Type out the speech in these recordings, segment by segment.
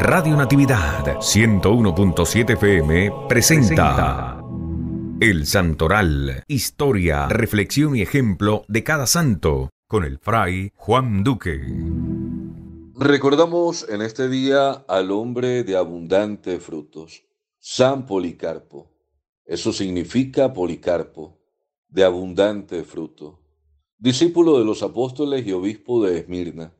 Radio Natividad 101.7 FM presenta El Santoral, historia, reflexión y ejemplo de cada santo, con el fray Juan Duque. Recordamos en este día al hombre de abundante frutos, San Policarpo. Eso significa Policarpo, de abundante fruto. Discípulo de los apóstoles y obispo de Esmirna.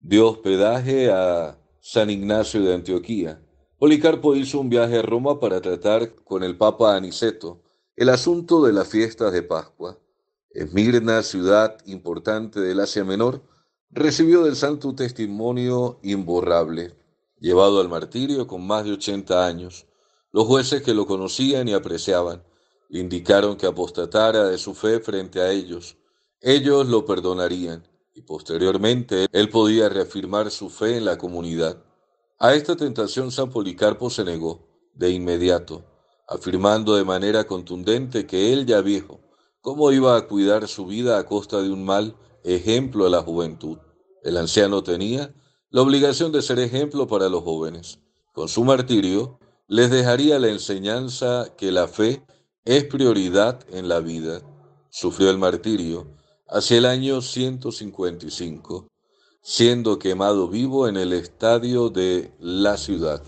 Dio hospedaje a San Ignacio de Antioquía. Policarpo hizo un viaje a Roma para tratar con el Papa Aniceto el asunto de las fiestas de Pascua. Esmirna, ciudad importante del Asia Menor, recibió del santo testimonio imborrable. Llevado al martirio con más de 80 años, los jueces que lo conocían y apreciaban indicaron que apostatara de su fe frente a ellos. Ellos lo perdonarían y posteriormente él podía reafirmar su fe en la comunidad. A esta tentación San Policarpo se negó de inmediato, afirmando de manera contundente que él ya viejo, ¿cómo iba a cuidar su vida a costa de un mal ejemplo a la juventud? El anciano tenía la obligación de ser ejemplo para los jóvenes. Con su martirio, les dejaría la enseñanza que la fe es prioridad en la vida. Sufrió el martirio hacia el año 155 siendo quemado vivo en el estadio de la ciudad.